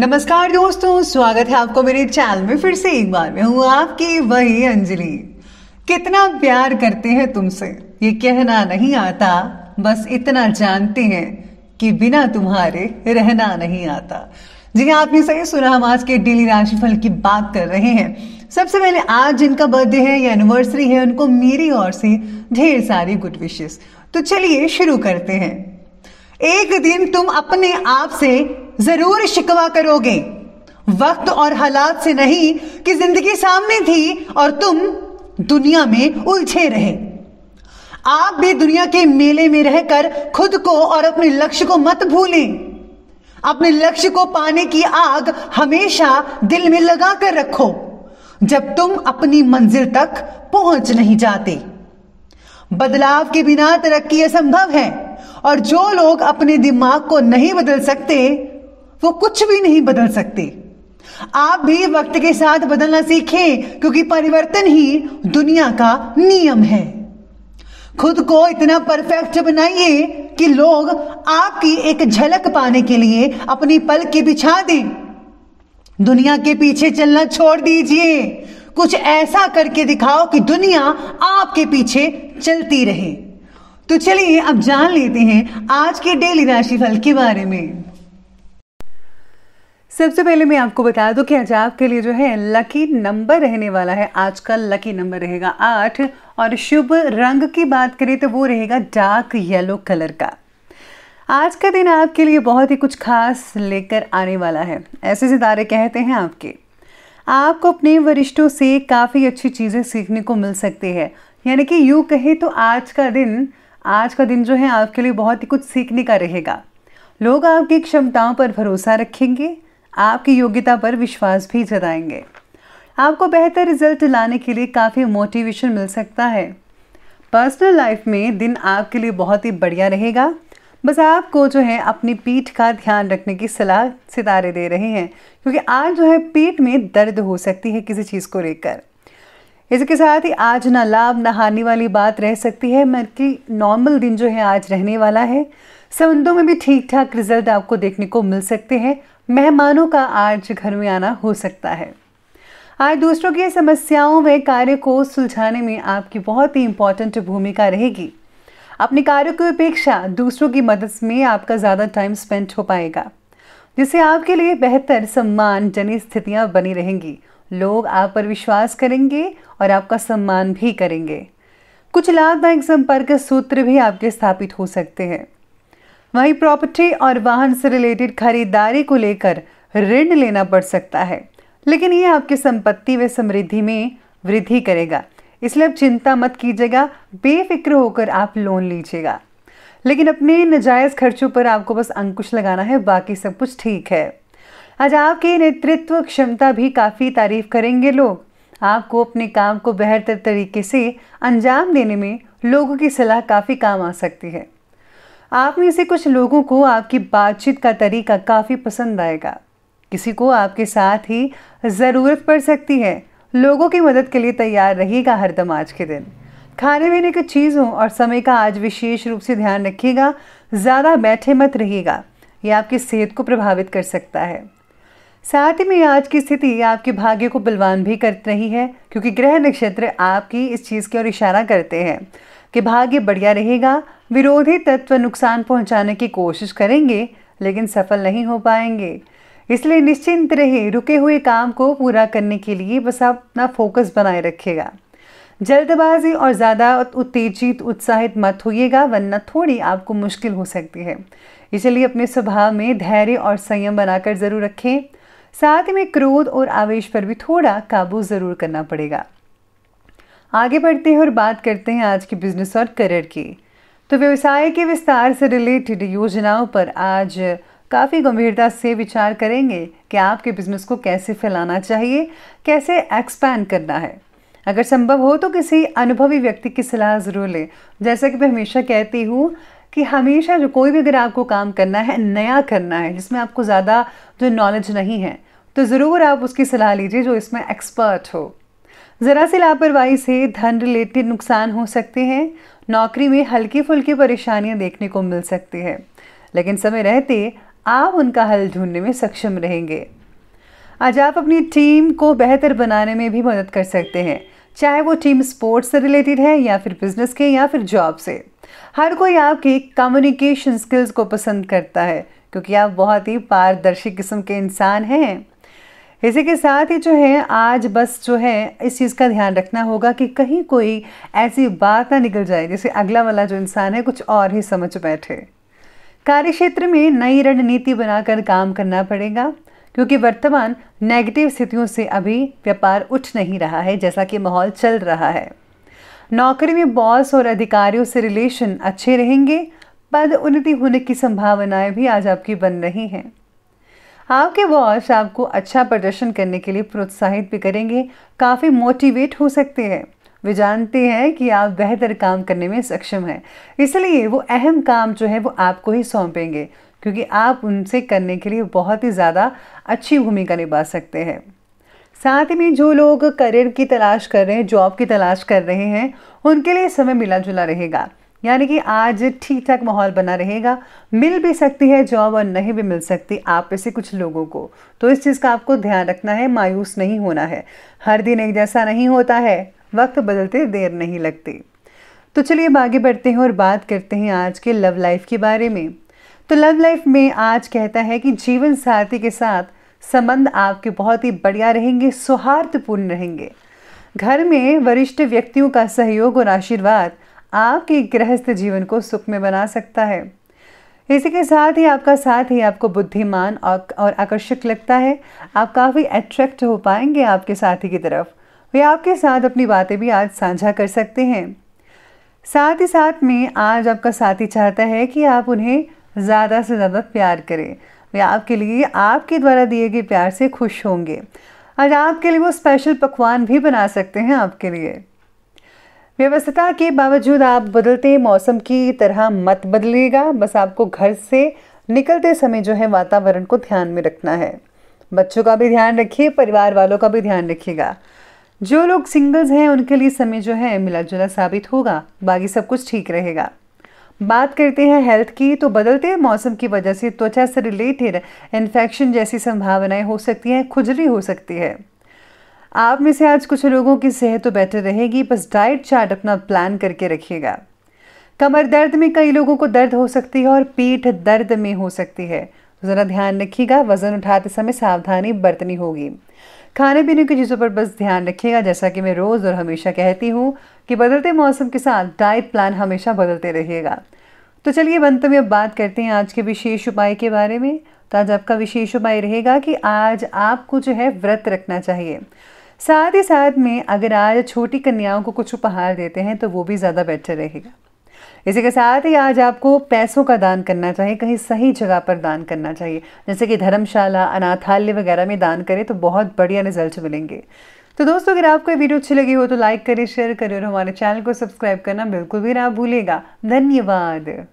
नमस्कार दोस्तों स्वागत है आपको मेरे चैनल में फिर से एक बार मैं हूँ आपकी वही अंजलि कितना प्यार करते हैं तुमसे ये कहना नहीं आता बस इतना जानते हैं कि बिना तुम्हारे रहना नहीं आता जी हाँ आपने सही सुना हम आज के डेली राशिफल की बात कर रहे हैं सबसे पहले आज जिनका बर्थडे है या एनिवर्सरी है उनको मेरी ओर से ढेर सारी गुड विशेष तो चलिए शुरू करते हैं एक दिन तुम अपने आप से जरूर शिकवा करोगे वक्त और हालात से नहीं कि जिंदगी सामने थी और तुम दुनिया में उलझे रहे आप भी दुनिया के मेले में रहकर खुद को और अपने लक्ष्य को मत भूलें अपने लक्ष्य को पाने की आग हमेशा दिल में लगा कर रखो जब तुम अपनी मंजिल तक पहुंच नहीं जाते बदलाव के बिना तरक्की असंभव है और जो लोग अपने दिमाग को नहीं बदल सकते वो कुछ भी नहीं बदल सकते आप भी वक्त के साथ बदलना सीखें क्योंकि परिवर्तन ही दुनिया का नियम है खुद को इतना परफेक्ट बनाइए कि लोग आपकी एक झलक पाने के लिए अपनी पल के बिछा दें दुनिया के पीछे चलना छोड़ दीजिए कुछ ऐसा करके दिखाओ कि दुनिया आपके पीछे चलती रहे तो चलिए अब जान लेते हैं आज के डेली राशिफल के बारे में सबसे पहले मैं आपको बता दूं कि आज आपके लिए जो है लकी नंबर रहने वाला है आज का लकी नंबर रहेगा आठ और शुभ रंग की बात करें तो वो रहेगा डार्क येलो कलर का आज का दिन आपके लिए बहुत ही कुछ खास लेकर आने वाला है ऐसे सितारे कहते हैं आपके आपको अपने वरिष्ठों से काफ़ी अच्छी चीज़ें सीखने को मिल सकती है यानी कि यूँ कहें तो आज का दिन आज का दिन जो है आपके लिए बहुत ही कुछ सीखने का रहेगा लोग आपकी क्षमताओं पर भरोसा रखेंगे आपकी योग्यता पर विश्वास भी जताएंगे आपको बेहतर रिजल्ट लाने के लिए काफ़ी मोटिवेशन मिल सकता है पर्सनल लाइफ में दिन आपके लिए बहुत ही बढ़िया रहेगा बस आपको जो है अपनी पीठ का ध्यान रखने की सलाह सितारे दे रहे हैं क्योंकि आज जो है पेट में दर्द हो सकती है किसी चीज़ को लेकर इसके साथ ही आज ना लाभ ना हानि वाली बात रह सकती है बल्कि नॉर्मल दिन जो है आज रहने वाला है संबंधों में भी ठीक ठाक रिजल्ट आपको देखने को मिल सकते हैं मेहमानों का आज घर में आना हो सकता है आज दूसरों की समस्याओं में कार्य को सुलझाने में आपकी बहुत ही इंपॉर्टेंट भूमिका रहेगी अपने कार्यों की अपेक्षा दूसरों की मदद में आपका ज़्यादा टाइम स्पेंड हो पाएगा जिससे आपके लिए बेहतर सम्मान जनी स्थितियाँ बनी रहेंगी लोग आप पर विश्वास करेंगे और आपका सम्मान भी करेंगे कुछ लाभदायक संपर्क सूत्र भी आपके स्थापित हो सकते हैं वहीं प्रॉपर्टी और वाहन से रिलेटेड खरीदारी को लेकर ऋण लेना पड़ सकता है लेकिन ये आपकी संपत्ति व समृद्धि में वृद्धि करेगा इसलिए आप चिंता मत कीजिएगा बेफिक्र होकर आप लोन लीजिएगा लेकिन अपने नजायज़ खर्चों पर आपको बस अंकुश लगाना है बाकी सब कुछ ठीक है आज आपकी नेतृत्व क्षमता भी काफ़ी तारीफ करेंगे लोग आपको अपने काम को बेहतर तरीके से अंजाम देने में लोगों की सलाह काफ़ी काम आ सकती है आप में से कुछ लोगों को आपकी बातचीत का तरीका काफ़ी पसंद आएगा किसी को आपके साथ ही ज़रूरत पड़ सकती है लोगों की मदद के लिए तैयार रहिएगा हरदम आज के दिन खाने पीने की चीज़ों और समय का आज विशेष रूप से ध्यान रखिएगा ज़्यादा बैठे मत रहिएगा यह आपकी सेहत को प्रभावित कर सकता है साथ ही में आज की स्थिति आपके भाग्य को बलवान भी कर रही है क्योंकि ग्रह नक्षत्र आपकी इस चीज़ की ओर इशारा करते हैं कि भाग्य बढ़िया रहेगा विरोधी तत्व नुकसान पहुंचाने की कोशिश करेंगे लेकिन सफल नहीं हो पाएंगे इसलिए निश्चिंत रहे रुके हुए काम को पूरा करने के लिए बस आप अपना फोकस बनाए रखेगा जल्दबाजी और ज़्यादा उत्तेजित उत्साहित मत होइएगा वरना थोड़ी आपको मुश्किल हो सकती है इसलिए अपने स्वभाव में धैर्य और संयम बनाकर ज़रूर रखें साथ में क्रोध और आवेश पर भी थोड़ा काबू ज़रूर करना पड़ेगा आगे बढ़ते हैं और बात करते हैं आज के बिजनेस और करियर की तो व्यवसाय के विस्तार से रिलेटेड योजनाओं पर आज काफ़ी गंभीरता से विचार करेंगे कि आपके बिजनेस को कैसे फैलाना चाहिए कैसे एक्सपैंड करना है अगर संभव हो तो किसी अनुभवी व्यक्ति की सलाह ज़रूर लें जैसा कि मैं हमेशा कहती हूँ कि हमेशा जो कोई भी अगर आपको काम करना है नया करना है जिसमें आपको ज़्यादा जो नॉलेज नहीं है तो ज़रूर आप उसकी सलाह लीजिए जो इसमें एक्सपर्ट हो ज़रा सी लापरवाही से धन रिलेटेड नुकसान हो सकते हैं नौकरी में हल्की फुल्की परेशानियां देखने को मिल सकती है लेकिन समय रहते आप उनका हल ढूंढने में सक्षम रहेंगे आज आप अपनी टीम को बेहतर बनाने में भी मदद कर सकते हैं चाहे वो टीम स्पोर्ट्स से रिलेटेड है या फिर बिजनेस के या फिर जॉब से हर कोई आपके कम्युनिकेशन स्किल्स को पसंद करता है क्योंकि आप बहुत ही पारदर्शी किस्म के इंसान हैं इसी के साथ ही जो है आज बस जो है इस चीज़ का ध्यान रखना होगा कि कहीं कोई ऐसी बात ना निकल जाए जैसे अगला वाला जो इंसान है कुछ और ही समझ बैठे कार्य क्षेत्र में नई रणनीति बनाकर काम करना पड़ेगा क्योंकि वर्तमान नेगेटिव स्थितियों से अभी व्यापार उठ नहीं रहा है जैसा कि माहौल चल रहा है नौकरी में बॉस और अधिकारियों से रिलेशन अच्छे रहेंगे पद उन्नति होने की संभावनाएं भी आज आपकी बन रही हैं हाँ, आपके बॉस आपको अच्छा प्रदर्शन करने के लिए प्रोत्साहित भी करेंगे काफ़ी मोटिवेट हो सकते हैं वे जानते हैं कि आप बेहतर काम करने में सक्षम हैं इसलिए वो अहम काम जो है वो आपको ही सौंपेंगे क्योंकि आप उनसे करने के लिए बहुत ही ज़्यादा अच्छी भूमिका निभा सकते हैं साथ में जो लोग करियर की तलाश कर रहे हैं जॉब की तलाश कर रहे हैं उनके लिए समय मिला जुला रहेगा यानी कि आज ठीक ठाक माहौल बना रहेगा मिल भी सकती है जॉब और नहीं भी मिल सकती आप में से कुछ लोगों को तो इस चीज़ का आपको ध्यान रखना है मायूस नहीं होना है हर दिन एक जैसा नहीं होता है वक्त बदलते देर नहीं लगती तो चलिए अब आगे बढ़ते हैं और बात करते हैं आज के लव लाइफ के बारे में तो लव लाइफ में आज कहता है कि जीवन साथी के साथ संबंध आपके बहुत ही बढ़िया रहेंगे सौहार्दपूर्ण रहेंगे घर में वरिष्ठ व्यक्तियों का सहयोग और आशीर्वाद आपके गृहस्थ जीवन को सुख में बना सकता है इसी के साथ ही आपका साथ ही आपको बुद्धिमान और आकर्षक लगता है आप काफ़ी अट्रैक्ट हो पाएंगे आपके साथी की तरफ वे आपके साथ अपनी बातें भी आज साझा कर सकते हैं साथ ही साथ में आज आपका साथी चाहता है कि आप उन्हें ज़्यादा से ज़्यादा प्यार करें वे आपके लिए आपके द्वारा दिए गए प्यार से खुश होंगे आज आपके लिए वो स्पेशल पकवान भी बना सकते हैं आपके लिए व्यवस्था के बावजूद आप बदलते मौसम की तरह मत बदलिएगा बस आपको घर से निकलते समय जो है वातावरण को ध्यान में रखना है बच्चों का भी ध्यान रखिए परिवार वालों का भी ध्यान रखिएगा जो लोग सिंगल्स हैं उनके लिए समय जो है मिला जुला साबित होगा बाकी सब कुछ ठीक रहेगा बात करते हैं हेल्थ की तो बदलते मौसम की वजह से त्वचा से रिलेटेड इन्फेक्शन जैसी संभावनाएं हो सकती हैं खुजली हो सकती है आप में से आज कुछ लोगों की सेहत तो बेटर रहेगी बस डाइट चार्ट अपना प्लान करके रखिएगा कमर दर्द में कई लोगों को दर्द हो सकती है और पीठ दर्द में हो सकती है ज़रा ध्यान रखिएगा वज़न उठाते समय सावधानी बरतनी होगी खाने पीने की चीज़ों पर बस ध्यान रखिएगा जैसा कि मैं रोज़ और हमेशा कहती हूँ कि बदलते मौसम के साथ डाइट प्लान हमेशा बदलते रहिएगा तो चलिए अंत में अब बात करते हैं आज के विशेष उपाय के बारे में तो आज आपका विशेष उपाय रहेगा कि आज आपको जो है व्रत रखना चाहिए साथ ही साथ में अगर आज छोटी कन्याओं को कुछ उपहार देते हैं तो वो भी ज़्यादा बेटर रहेगा इसी के साथ ही आज आपको पैसों का दान करना चाहिए कहीं सही जगह पर दान करना चाहिए जैसे कि धर्मशाला अनाथालय वगैरह में दान करें तो बहुत बढ़िया रिजल्ट मिलेंगे तो दोस्तों अगर आपको ये वीडियो अच्छी लगी हो तो लाइक करें शेयर करें और हमारे चैनल को सब्सक्राइब करना बिल्कुल भी ना भूलेगा धन्यवाद